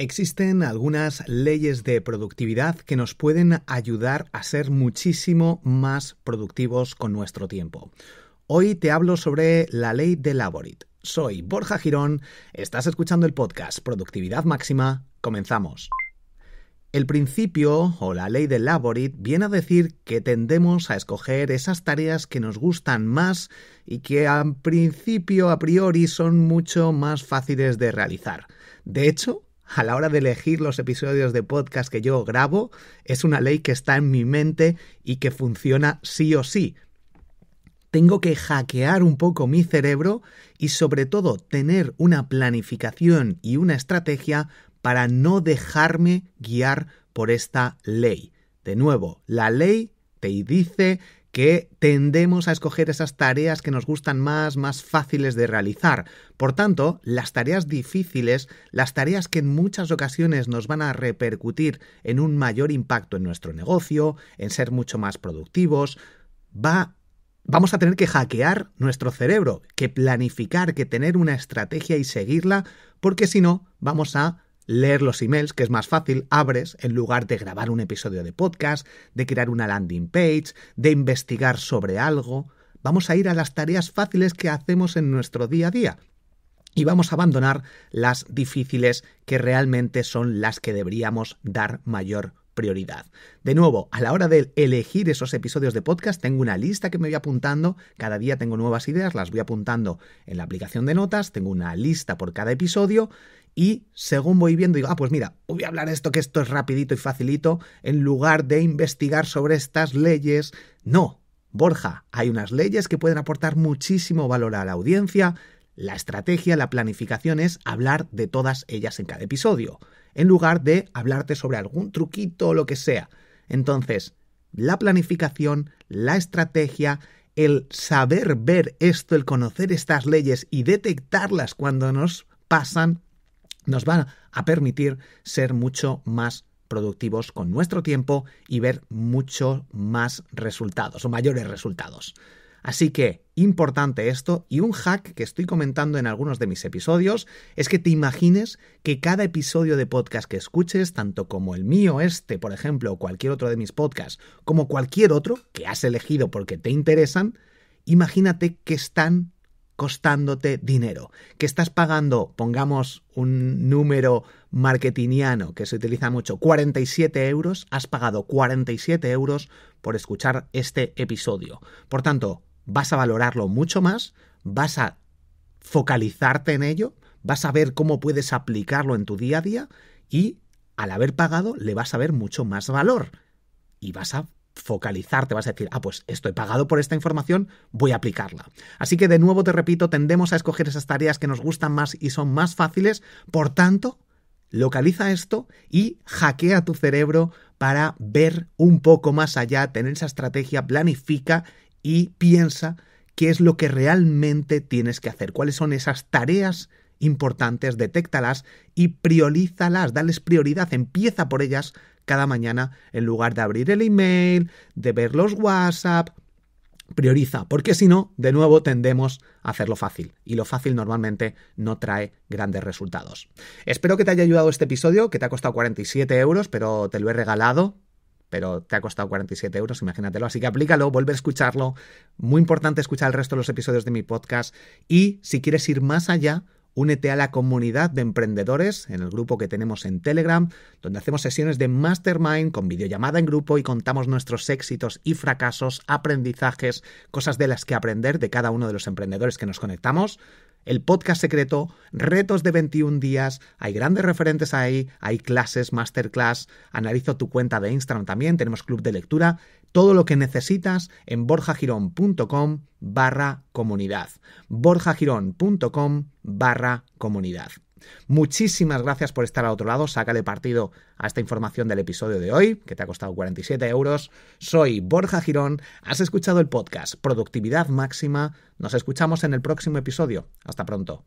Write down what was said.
Existen algunas leyes de productividad que nos pueden ayudar a ser muchísimo más productivos con nuestro tiempo. Hoy te hablo sobre la ley de Laborit. Soy Borja Girón, estás escuchando el podcast Productividad Máxima, comenzamos. El principio o la ley de Laborit viene a decir que tendemos a escoger esas tareas que nos gustan más y que a principio a priori son mucho más fáciles de realizar. De hecho, a la hora de elegir los episodios de podcast que yo grabo, es una ley que está en mi mente y que funciona sí o sí. Tengo que hackear un poco mi cerebro y sobre todo tener una planificación y una estrategia para no dejarme guiar por esta ley. De nuevo, la ley te dice que tendemos a escoger esas tareas que nos gustan más, más fáciles de realizar. Por tanto, las tareas difíciles, las tareas que en muchas ocasiones nos van a repercutir en un mayor impacto en nuestro negocio, en ser mucho más productivos, va vamos a tener que hackear nuestro cerebro, que planificar, que tener una estrategia y seguirla, porque si no, vamos a leer los emails, que es más fácil, abres en lugar de grabar un episodio de podcast, de crear una landing page, de investigar sobre algo. Vamos a ir a las tareas fáciles que hacemos en nuestro día a día y vamos a abandonar las difíciles que realmente son las que deberíamos dar mayor prioridad. De nuevo, a la hora de elegir esos episodios de podcast, tengo una lista que me voy apuntando, cada día tengo nuevas ideas, las voy apuntando en la aplicación de notas, tengo una lista por cada episodio y según voy viendo digo, ah, pues mira, voy a hablar de esto, que esto es rapidito y facilito, en lugar de investigar sobre estas leyes. No, Borja, hay unas leyes que pueden aportar muchísimo valor a la audiencia. La estrategia, la planificación es hablar de todas ellas en cada episodio, en lugar de hablarte sobre algún truquito o lo que sea. Entonces, la planificación, la estrategia, el saber ver esto, el conocer estas leyes y detectarlas cuando nos pasan nos van a permitir ser mucho más productivos con nuestro tiempo y ver mucho más resultados o mayores resultados. Así que, importante esto, y un hack que estoy comentando en algunos de mis episodios, es que te imagines que cada episodio de podcast que escuches, tanto como el mío, este, por ejemplo, o cualquier otro de mis podcasts, como cualquier otro que has elegido porque te interesan, imagínate que están costándote dinero, que estás pagando, pongamos un número marketingiano que se utiliza mucho, 47 euros, has pagado 47 euros por escuchar este episodio. Por tanto, vas a valorarlo mucho más, vas a focalizarte en ello, vas a ver cómo puedes aplicarlo en tu día a día y al haber pagado le vas a ver mucho más valor y vas a focalizarte, vas a decir, ah, pues estoy pagado por esta información, voy a aplicarla. Así que de nuevo te repito, tendemos a escoger esas tareas que nos gustan más y son más fáciles, por tanto, localiza esto y hackea tu cerebro para ver un poco más allá, tener esa estrategia, planifica y piensa qué es lo que realmente tienes que hacer, cuáles son esas tareas importantes, detéctalas y priorízalas, dales prioridad, empieza por ellas cada mañana en lugar de abrir el email, de ver los WhatsApp. Prioriza, porque si no, de nuevo tendemos a hacerlo fácil y lo fácil normalmente no trae grandes resultados. Espero que te haya ayudado este episodio, que te ha costado 47 euros, pero te lo he regalado pero te ha costado 47 euros, imagínatelo. Así que aplícalo, vuelve a escucharlo. Muy importante escuchar el resto de los episodios de mi podcast. Y si quieres ir más allá, Únete a la comunidad de emprendedores en el grupo que tenemos en Telegram, donde hacemos sesiones de mastermind con videollamada en grupo y contamos nuestros éxitos y fracasos, aprendizajes, cosas de las que aprender de cada uno de los emprendedores que nos conectamos el podcast secreto, retos de 21 días, hay grandes referentes ahí, hay clases, masterclass, analizo tu cuenta de Instagram también, tenemos club de lectura, todo lo que necesitas en borjagirón.com barra comunidad, borjagirón.com barra comunidad. Muchísimas gracias por estar al otro lado. Sácale partido a esta información del episodio de hoy, que te ha costado 47 euros. Soy Borja Girón. Has escuchado el podcast Productividad Máxima. Nos escuchamos en el próximo episodio. Hasta pronto.